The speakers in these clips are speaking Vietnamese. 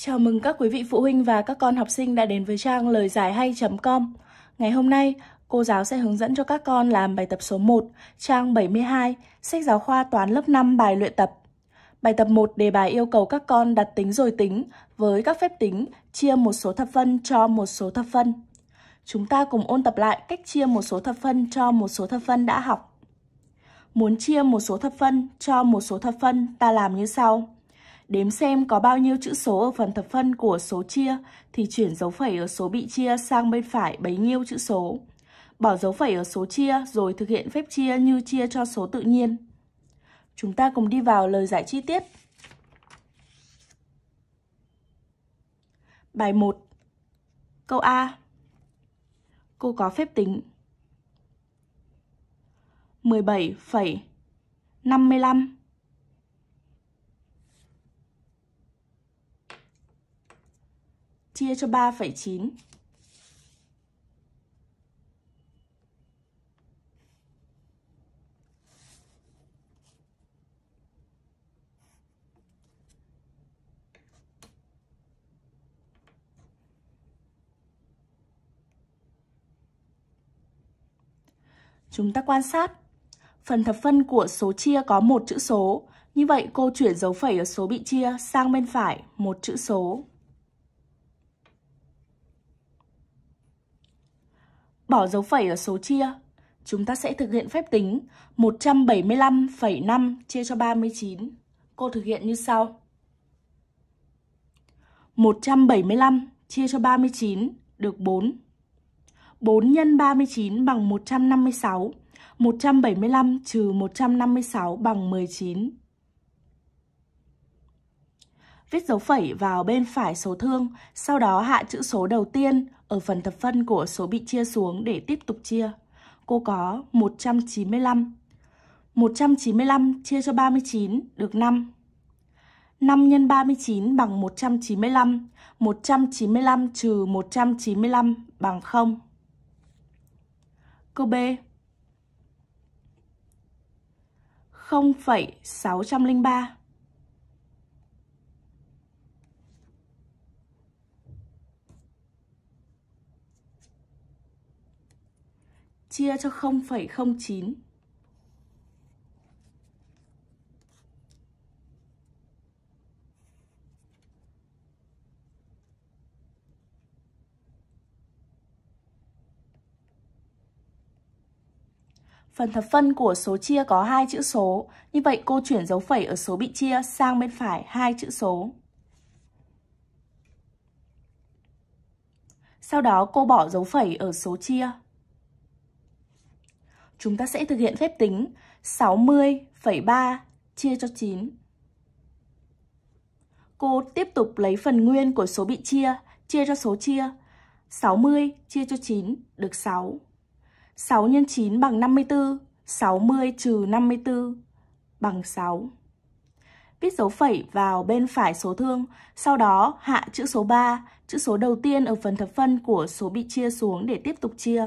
Chào mừng các quý vị phụ huynh và các con học sinh đã đến với trang lời giải hay.com. Ngày hôm nay, cô giáo sẽ hướng dẫn cho các con làm bài tập số 1, trang 72, sách giáo khoa toán lớp 5 bài luyện tập. Bài tập 1 đề bài yêu cầu các con đặt tính rồi tính với các phép tính chia một số thập phân cho một số thập phân. Chúng ta cùng ôn tập lại cách chia một số thập phân cho một số thập phân đã học. Muốn chia một số thập phân cho một số thập phân ta làm như sau Đếm xem có bao nhiêu chữ số ở phần thập phân của số chia thì chuyển dấu phẩy ở số bị chia sang bên phải bấy nhiêu chữ số. Bỏ dấu phẩy ở số chia rồi thực hiện phép chia như chia cho số tự nhiên. Chúng ta cùng đi vào lời giải chi tiết. Bài 1 Câu A Cô có phép tính 17,55 chia cho 3,9. Chúng ta quan sát. Phần thập phân của số chia có một chữ số. Như vậy cô chuyển dấu phẩy ở số bị chia sang bên phải một chữ số. Bỏ dấu phẩy ở số chia, chúng ta sẽ thực hiện phép tính 175,5 chia cho 39. Cô thực hiện như sau. 175 chia cho 39 được 4. 4 x 39 bằng 156. 175 trừ 156 bằng 19. Viết dấu phẩy vào bên phải số thương, sau đó hạ chữ số đầu tiên ở phần thập phân của số bị chia xuống để tiếp tục chia. Cô có 195. 195 chia cho 39 được 5. 5 x 39 bằng 195. 195 trừ 195 bằng 0. Câu B. 0,603 chia cho 0,09. Phần thập phân của số chia có hai chữ số, như vậy cô chuyển dấu phẩy ở số bị chia sang bên phải hai chữ số. Sau đó cô bỏ dấu phẩy ở số chia chúng ta sẽ thực hiện phép tính 60,3 chia cho 9. Cô tiếp tục lấy phần nguyên của số bị chia, chia cho số chia. 60 chia cho 9 được 6. 6 x 9 bằng 54, 60 trừ 54 bằng 6. Viết dấu phẩy vào bên phải số thương, sau đó hạ chữ số 3, chữ số đầu tiên ở phần thập phân của số bị chia xuống để tiếp tục chia.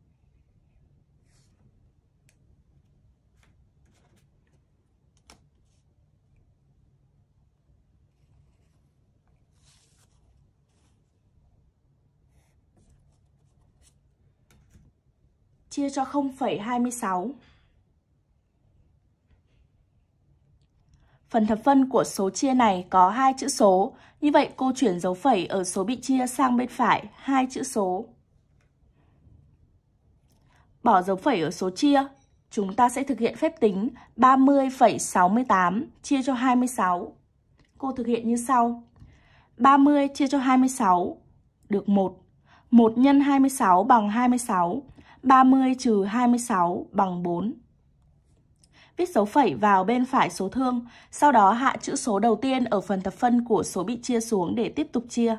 chia cho 0,26. Phần thập phân của số chia này có hai chữ số, như vậy cô chuyển dấu phẩy ở số bị chia sang bên phải hai chữ số. Bỏ dấu phẩy ở số chia, chúng ta sẽ thực hiện phép tính 30,68 chia cho 26. Cô thực hiện như sau. 30 chia cho 26 được 1. 1 nhân 26 bằng 26. 30 trừ 26 bằng 4. Viết dấu phẩy vào bên phải số thương, sau đó hạ chữ số đầu tiên ở phần thập phân của số bị chia xuống để tiếp tục chia.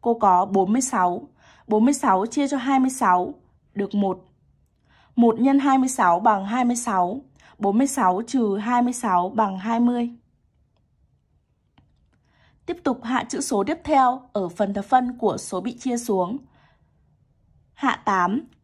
Cô có 46. 46 chia cho 26 được 1. 1 x 26 bằng 26. 46 trừ 26 bằng 20. Tiếp tục hạ chữ số tiếp theo ở phần thập phân của số bị chia xuống. Hạ 8,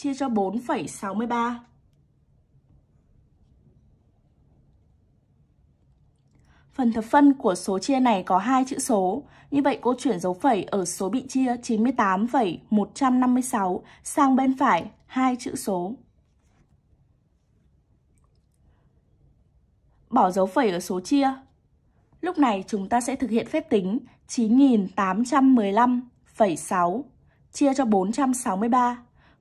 chia cho 4,63. Phần thập phân của số chia này có hai chữ số, như vậy cô chuyển dấu phẩy ở số bị chia 98,156 sang bên phải hai chữ số. Bỏ dấu phẩy ở số chia. Lúc này chúng ta sẽ thực hiện phép tính 9815,6 chia cho 463.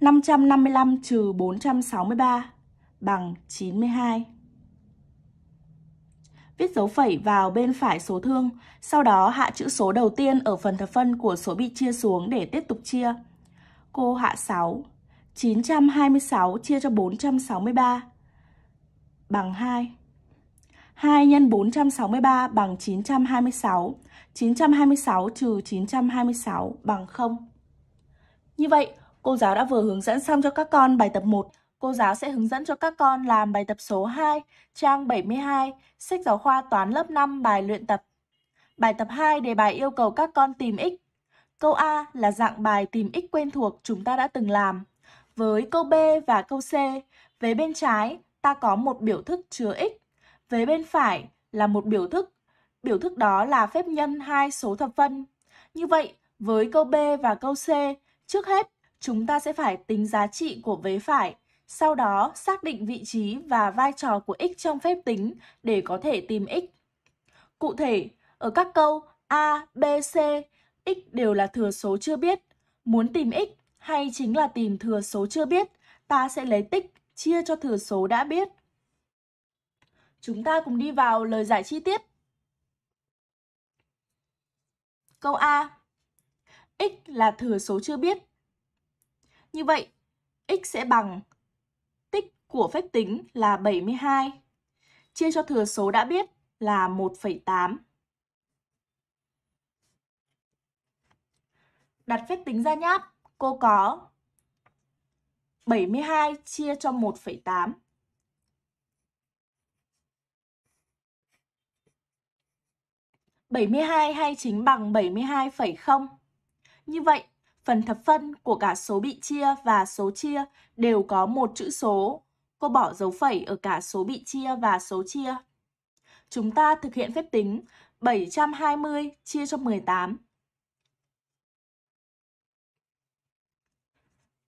555 trừ 463 bằng 92. Viết dấu phẩy vào bên phải số thương, sau đó hạ chữ số đầu tiên ở phần thập phân của số bị chia xuống để tiếp tục chia. Cô hạ 6, 926 chia cho 463 bằng 2. 2 nhân 463 bằng 926. 926 trừ 926 bằng 0. Như vậy, Cô giáo đã vừa hướng dẫn xong cho các con bài tập 1. Cô giáo sẽ hướng dẫn cho các con làm bài tập số 2, trang 72, sách giáo khoa toán lớp 5 bài luyện tập. Bài tập 2 đề bài yêu cầu các con tìm x. Câu A là dạng bài tìm x quen thuộc chúng ta đã từng làm. Với câu B và câu C, về bên trái ta có một biểu thức chứa x, về bên phải là một biểu thức. Biểu thức đó là phép nhân hai số thập phân. Như vậy, với câu B và câu C, trước hết chúng ta sẽ phải tính giá trị của vế phải, sau đó xác định vị trí và vai trò của x trong phép tính để có thể tìm x. Cụ thể, ở các câu A, B, C, x đều là thừa số chưa biết. Muốn tìm x hay chính là tìm thừa số chưa biết, ta sẽ lấy tích chia cho thừa số đã biết. Chúng ta cùng đi vào lời giải chi tiết. Câu A. X là thừa số chưa biết như vậy, x sẽ bằng tích của phép tính là 72 chia cho thừa số đã biết là 1,8. Đặt phép tính ra nháp, cô có 72 chia cho 1,8. Bảy mươi hai hay chính bằng bảy mươi hai phẩy không. Như vậy phần thập phân của cả số bị chia và số chia đều có một chữ số. Cô bỏ dấu phẩy ở cả số bị chia và số chia. Chúng ta thực hiện phép tính 720 chia cho 18.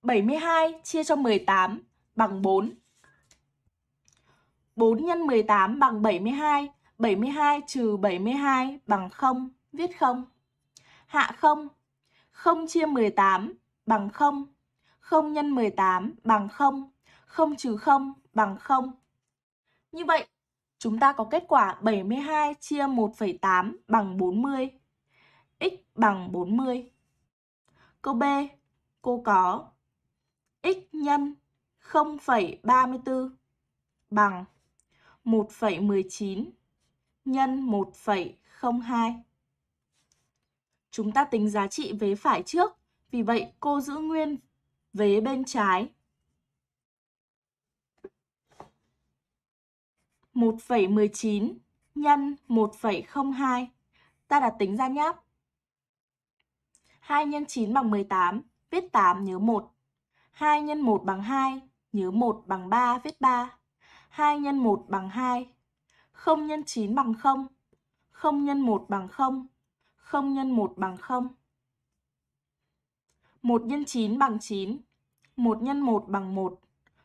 72 chia cho 18 bằng 4. 4 x 18 bằng 72, 72 trừ 72 bằng 0, viết 0. Hạ 0, 0 chia 18 bằng 0, 0 nhân 18 bằng 0, 0 trừ 0 bằng 0. Như vậy, chúng ta có kết quả 72 chia 1,8 bằng 40. x bằng 40. Câu B, cô có x nhân 0,34 bằng 1,19 nhân 1,02. Chúng ta tính giá trị vế phải trước, vì vậy cô giữ nguyên vế bên trái 1,19 nhân 1,02. Ta đặt tính ra nhé. 2 x 9 bằng 18, viết 8 nhớ 1. 2 x 1 bằng 2, nhớ 1 bằng 3, viết 3. 2 x 1 bằng 2. 0 x 9 bằng 0. 0 x 1 bằng 0. 0 nhân 1 bằng 0. 1 nhân 9 bằng 9. 1 nhân 1 bằng 1.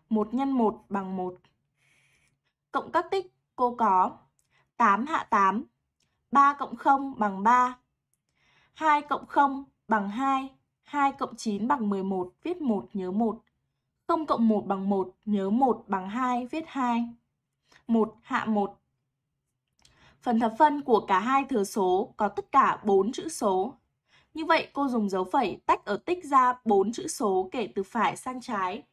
1 nhân 1 bằng 1. Cộng các tích cô có 8 hạ 8. 3 cộng 0 bằng 3. 2 cộng 0 bằng 2. 2 cộng 9 bằng 11, viết 1 nhớ 1. 0 cộng 1 bằng 1, nhớ 1 bằng 2, viết 2. 1 hạ 1 Phần thập phân của cả hai thừa số có tất cả 4 chữ số. Như vậy cô dùng dấu phẩy tách ở tích ra 4 chữ số kể từ phải sang trái.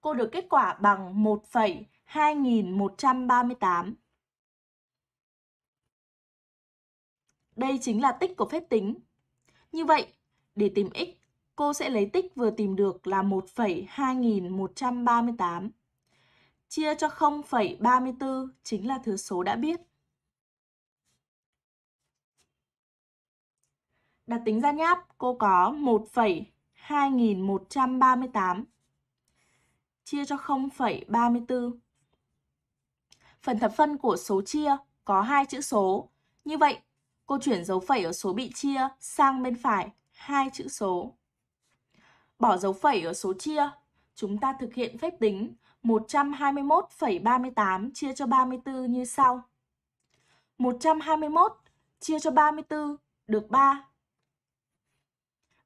Cô được kết quả bằng 1,2138. Đây chính là tích của phép tính. Như vậy, để tìm x, cô sẽ lấy tích vừa tìm được là 1,2138. Chia cho 0,34 chính là thừa số đã biết. đặt tính ra nháp, cô có 1,2138 chia cho 0,34. Phần thập phân của số chia có hai chữ số. Như vậy, cô chuyển dấu phẩy ở số bị chia sang bên phải hai chữ số. Bỏ dấu phẩy ở số chia, chúng ta thực hiện phép tính 121,38 chia cho 34 như sau. 121 chia cho 34 được 3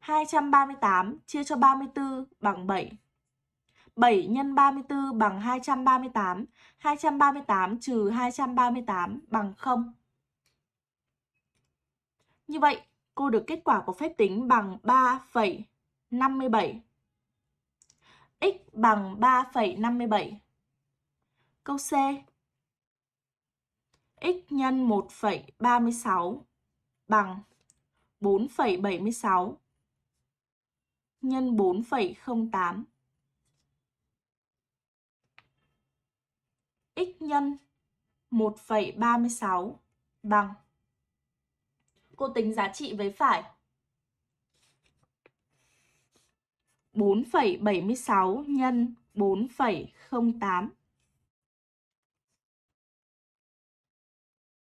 238 chia cho 34 bằng 7. 7 x 34 bằng 238. 238 trừ 238 bằng 0. Như vậy, cô được kết quả của phép tính bằng 3,57. x bằng 3,57. Câu C. x nhân 1,36 bằng 4,76 nhân 4,08. x nhân 1,36 bằng cô tính giá trị với phải 4,76 nhân 4,08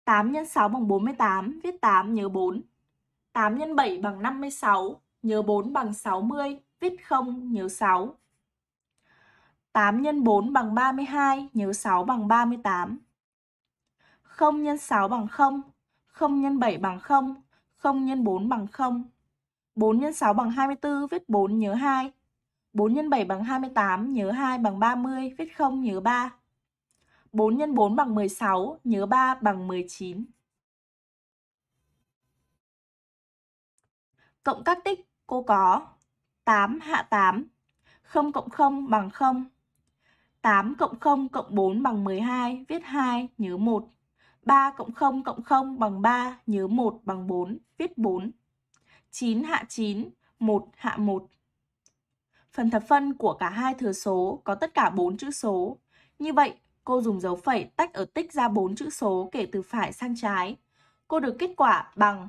8 x 6 bằng 48, viết 8 nhớ 4 8 x 7 bằng 56 nhớ 4 bằng 60, viết 0, nhớ 6. 8 x 4 bằng 32, nhớ 6 bằng 38. 0 x 6 bằng 0, 0 x 7 bằng 0, 0 x 4 bằng 0. 4 x 6 bằng 24, viết 4 nhớ 2. 4 x 7 bằng 28, nhớ 2 bằng 30, viết 0 nhớ 3. 4 x 4 bằng 16, nhớ 3 bằng 19. Cộng các tích Cô có 8 hạ 8, 0 cộng 0 bằng 0. 8 cộng 0 cộng 4 bằng 12, viết 2, nhớ 1. 3 cộng 0 cộng 0 bằng 3, nhớ 1 bằng 4, viết 4. 9 hạ 9, 1 hạ 1. Phần thập phân của cả hai thừa số có tất cả 4 chữ số. Như vậy, cô dùng dấu phẩy tách ở tích ra 4 chữ số kể từ phải sang trái. Cô được kết quả bằng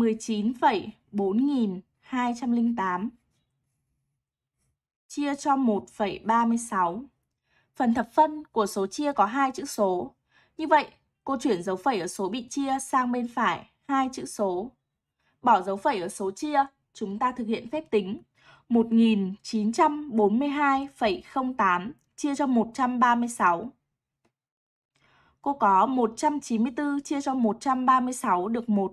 19,4 nghìn 208 chia cho 1,36. Phần thập phân của số chia có hai chữ số. Như vậy, cô chuyển dấu phẩy ở số bị chia sang bên phải hai chữ số. Bỏ dấu phẩy ở số chia, chúng ta thực hiện phép tính 1942,08 chia cho 136. Cô có 194 chia cho 136 được 1.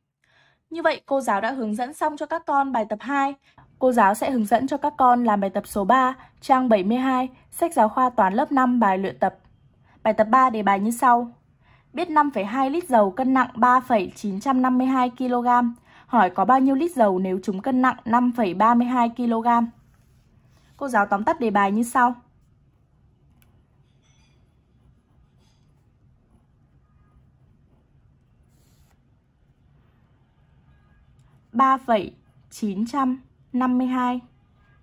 Như vậy cô giáo đã hướng dẫn xong cho các con bài tập 2. Cô giáo sẽ hướng dẫn cho các con làm bài tập số 3, trang 72, sách giáo khoa toán lớp 5 bài luyện tập. Bài tập 3 đề bài như sau. Biết 5,2 lít dầu cân nặng 3,952 kg. Hỏi có bao nhiêu lít dầu nếu chúng cân nặng 5,32 kg. Cô giáo tóm tắt đề bài như sau. 3,952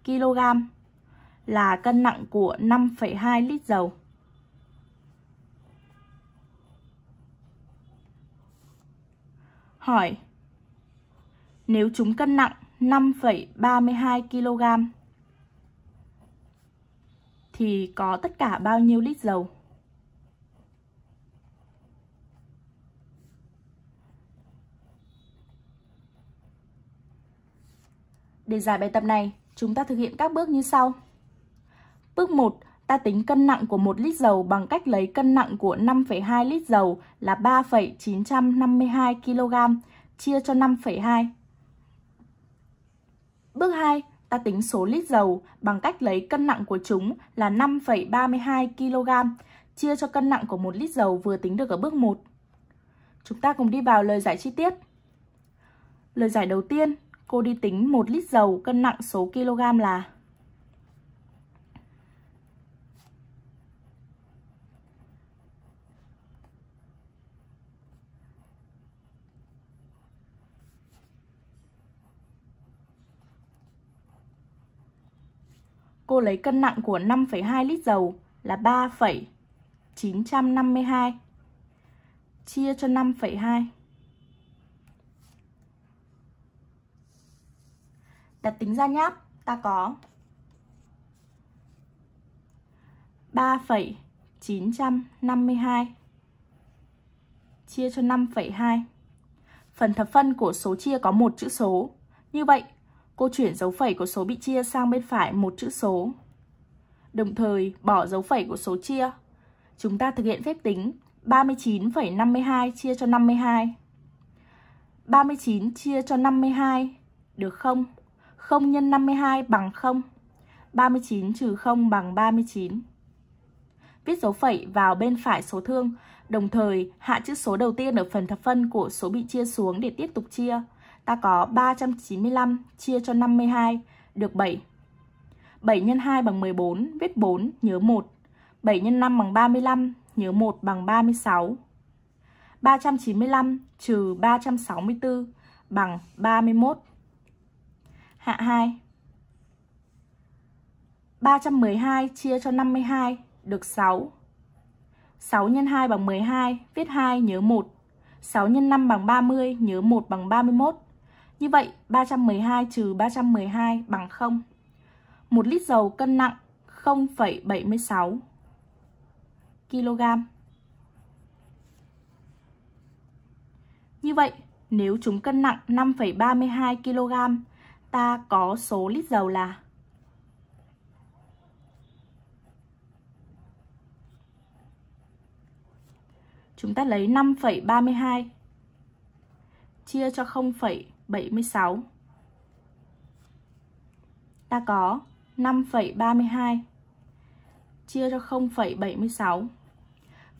kg là cân nặng của 5,2 lít dầu. Hỏi Nếu chúng cân nặng 5,32 kg thì có tất cả bao nhiêu lít dầu? Để giải bài tập này, chúng ta thực hiện các bước như sau. Bước 1, ta tính cân nặng của 1 lít dầu bằng cách lấy cân nặng của 5,2 lít dầu là 3,952 kg chia cho 5,2. Bước 2, ta tính số lít dầu bằng cách lấy cân nặng của chúng là 5,32 kg chia cho cân nặng của 1 lít dầu vừa tính được ở bước 1. Chúng ta cùng đi vào lời giải chi tiết. Lời giải đầu tiên, Cô đi tính 1 lít dầu cân nặng số kg là cô lấy cân nặng của 5,2 lít dầu là 3,952 chia cho 5,2 đặt tính ra nháp ta có 3,952 chia cho 5,2. Phần thập phân của số chia có một chữ số. Như vậy, cô chuyển dấu phẩy của số bị chia sang bên phải một chữ số. Đồng thời bỏ dấu phẩy của số chia. Chúng ta thực hiện phép tính 39,52 chia cho 52. 39 chia cho 52 được không? 0 nhân 52 bằng 0. 39 trừ 0 bằng 39. Viết dấu phẩy vào bên phải số thương, đồng thời hạ chữ số đầu tiên ở phần thập phân của số bị chia xuống để tiếp tục chia. Ta có 395 chia cho 52 được 7. 7 x 2 bằng 14, viết 4, nhớ 1. 7 x 5 bằng 35, nhớ 1 bằng 36. 395 trừ 364 bằng 31 hạ 2. 312 chia cho 52 được 6. 6 x 2 bằng 12, viết 2 nhớ 1. 6 x 5 bằng 30, nhớ 1 bằng 31. Như vậy 312 trừ 312 bằng 0. 1 lít dầu cân nặng 0,76 kg. Như vậy, nếu chúng cân nặng 5,32 kg ta có số lít dầu là chúng ta lấy 5,32 chia cho 0,76. Ta có 5,32 chia cho 0,76.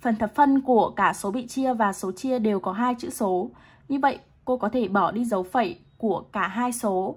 Phần thập phân của cả số bị chia và số chia đều có hai chữ số. Như vậy, cô có thể bỏ đi dấu phẩy của cả hai số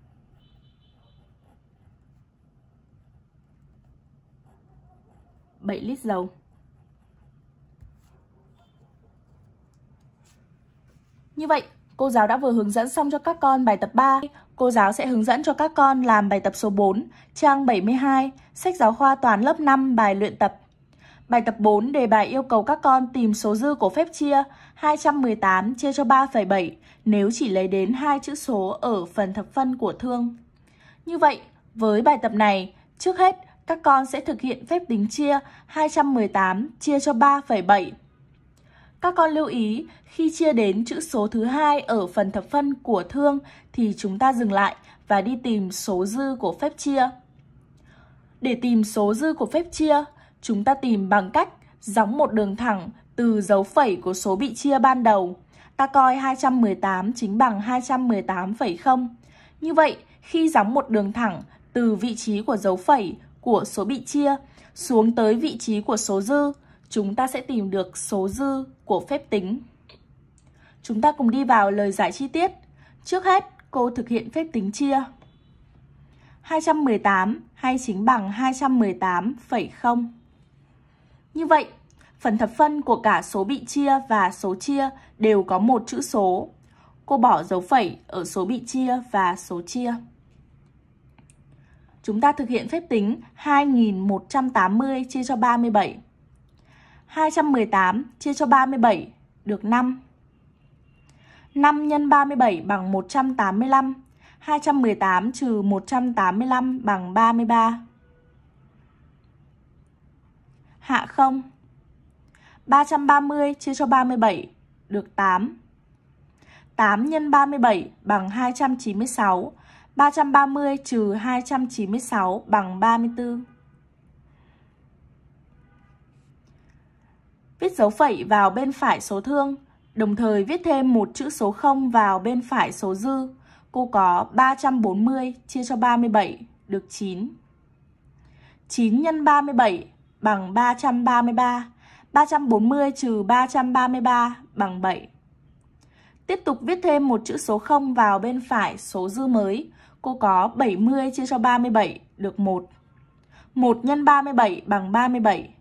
7 lít dầu. Như vậy, cô giáo đã vừa hướng dẫn xong cho các con bài tập 3. Cô giáo sẽ hướng dẫn cho các con làm bài tập số 4, trang 72, sách giáo khoa toán lớp 5, bài luyện tập. Bài tập 4 đề bài yêu cầu các con tìm số dư của phép chia 218 chia cho 3,7 nếu chỉ lấy đến hai chữ số ở phần thập phân của thương. Như vậy, với bài tập này, trước hết các con sẽ thực hiện phép tính chia 218 chia cho 3,7. Các con lưu ý, khi chia đến chữ số thứ hai ở phần thập phân của thương thì chúng ta dừng lại và đi tìm số dư của phép chia. Để tìm số dư của phép chia, chúng ta tìm bằng cách gióng một đường thẳng từ dấu phẩy của số bị chia ban đầu. Ta coi 218 chính bằng 218,0. Như vậy, khi gióng một đường thẳng từ vị trí của dấu phẩy của số bị chia xuống tới vị trí của số dư, chúng ta sẽ tìm được số dư của phép tính. Chúng ta cùng đi vào lời giải chi tiết. Trước hết, cô thực hiện phép tính chia. 218 hay chính bằng 218,0. Như vậy, phần thập phân của cả số bị chia và số chia đều có một chữ số. Cô bỏ dấu phẩy ở số bị chia và số chia chúng ta thực hiện phép tính 2180 chia cho 37. 218 chia cho 37 được 5. 5 x 37 bằng 185. 218 trừ 185 bằng 33. Hạ không. 330 chia cho 37 được 8. 8 x 37 bằng 296. 330 trừ 296 bằng 34. Viết dấu phẩy vào bên phải số thương, đồng thời viết thêm một chữ số 0 vào bên phải số dư. Cô có 340 chia cho 37 được 9. 9 x 37 bằng 333. 340 trừ 333 bằng 7. Tiếp tục viết thêm một chữ số 0 vào bên phải số dư mới. Cô có 70 chia cho 37 được 1. 1 x 37 bằng 37.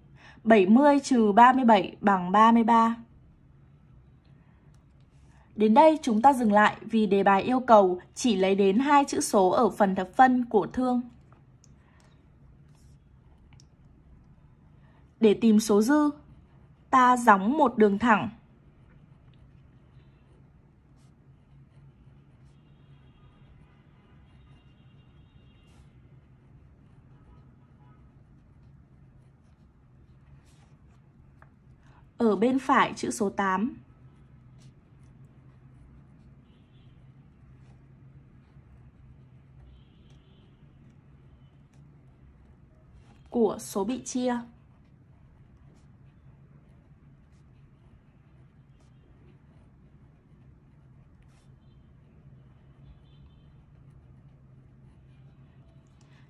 70 trừ 37 bằng 33. Đến đây chúng ta dừng lại vì đề bài yêu cầu chỉ lấy đến hai chữ số ở phần thập phân của thương. Để tìm số dư, ta gióng một đường thẳng ở bên phải chữ số 8. của số bị chia.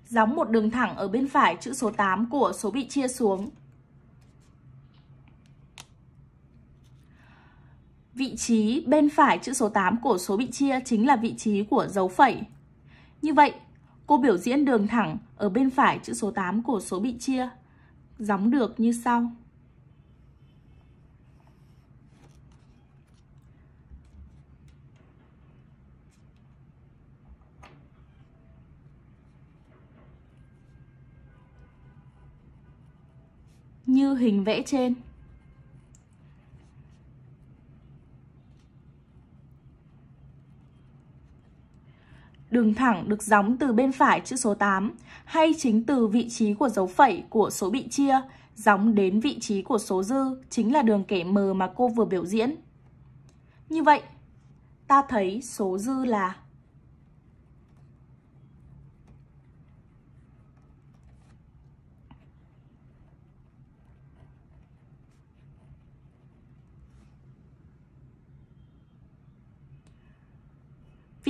Dóng một đường thẳng ở bên phải chữ số 8 của số bị chia xuống trí bên phải chữ số 8 của số bị chia chính là vị trí của dấu phẩy. Như vậy, cô biểu diễn đường thẳng ở bên phải chữ số 8 của số bị chia, giống được như sau. Như hình vẽ trên. đường thẳng được gióng từ bên phải chữ số 8 hay chính từ vị trí của dấu phẩy của số bị chia gióng đến vị trí của số dư chính là đường kẻ mờ mà cô vừa biểu diễn. Như vậy, ta thấy số dư là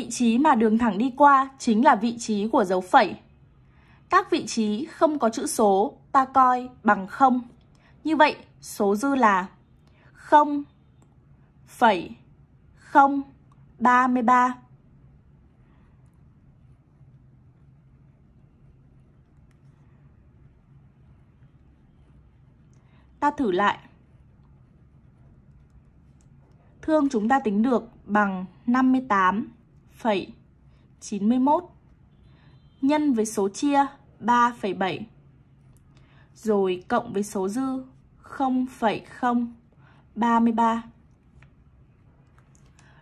Vị trí mà đường thẳng đi qua chính là vị trí của dấu phẩy. Các vị trí không có chữ số ta coi bằng 0. Như vậy, số dư là 0 phẩy 0 33. Ta thử lại. Thương chúng ta tính được bằng 58 phẩy 91 nhân với số chia 3,7 rồi cộng với số dư 0,033.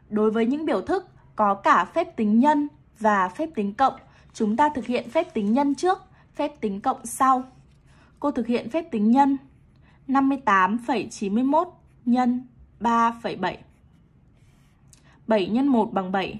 Đối với những biểu thức có cả phép tính nhân và phép tính cộng, chúng ta thực hiện phép tính nhân trước, phép tính cộng sau. Cô thực hiện phép tính nhân 58,91 nhân 3,7. 7 x 1 bằng 7.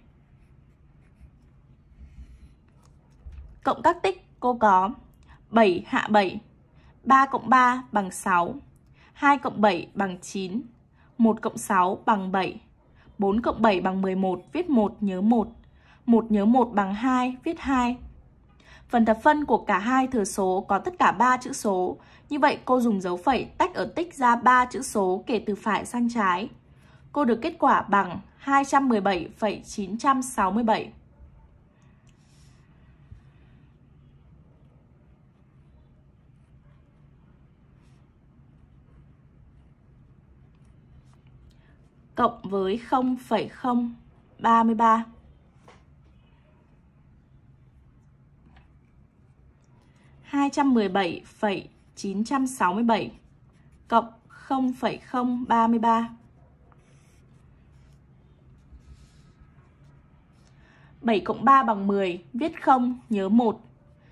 Cộng các tích cô có 7 hạ 7, 3 cộng 3 bằng 6, 2 cộng 7 bằng 9, 1 cộng 6 bằng 7, 4 cộng 7 bằng 11, viết 1 nhớ 1, 1 nhớ 1 bằng 2, viết 2. Phần thập phân của cả hai thừa số có tất cả 3 chữ số, như vậy cô dùng dấu phẩy tách ở tích ra 3 chữ số kể từ phải sang trái. Cô được kết quả bằng 217,967. cộng với 0,033. hai trăm mười bảy phẩy chín trăm sáu mươi bảy cộng không phẩy không ba mươi ba bảy cộng ba bằng mười viết không nhớ một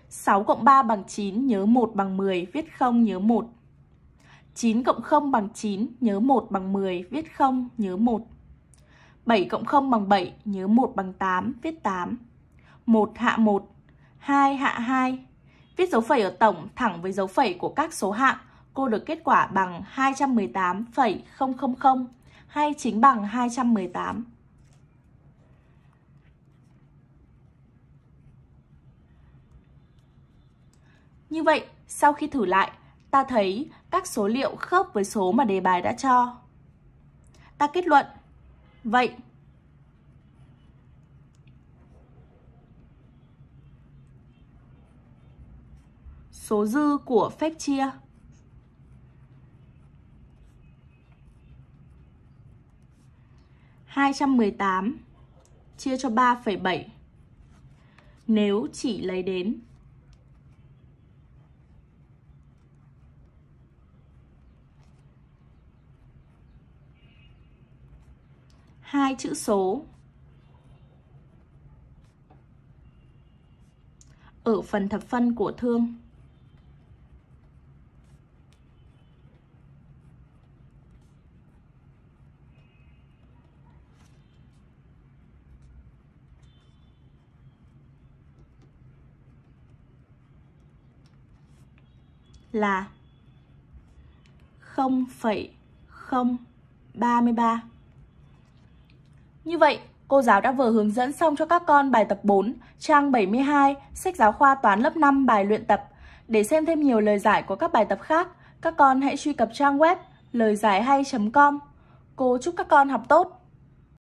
sáu cộng ba bằng chín nhớ một bằng mười viết không nhớ một 9 cộng 0 bằng 9, nhớ 1 bằng 10, viết 0, nhớ 1. 7 cộng 0 bằng 7, nhớ 1 bằng 8, viết 8. 1 hạ 1, 2 hạ 2. Viết dấu phẩy ở tổng thẳng với dấu phẩy của các số hạng, cô được kết quả bằng 218,000 hay chính bằng 218. Như vậy, sau khi thử lại, ta thấy các số liệu khớp với số mà đề bài đã cho. Ta kết luận, vậy số dư của phép chia hai trăm mười tám chia cho ba phẩy bảy nếu chỉ lấy đến hai chữ số. Ở phần thập phân của thương. là 0,033 như vậy, cô giáo đã vừa hướng dẫn xong cho các con bài tập 4, trang 72, sách giáo khoa toán lớp 5 bài luyện tập. Để xem thêm nhiều lời giải của các bài tập khác, các con hãy truy cập trang web lời giải hay.com. Cô chúc các con học tốt!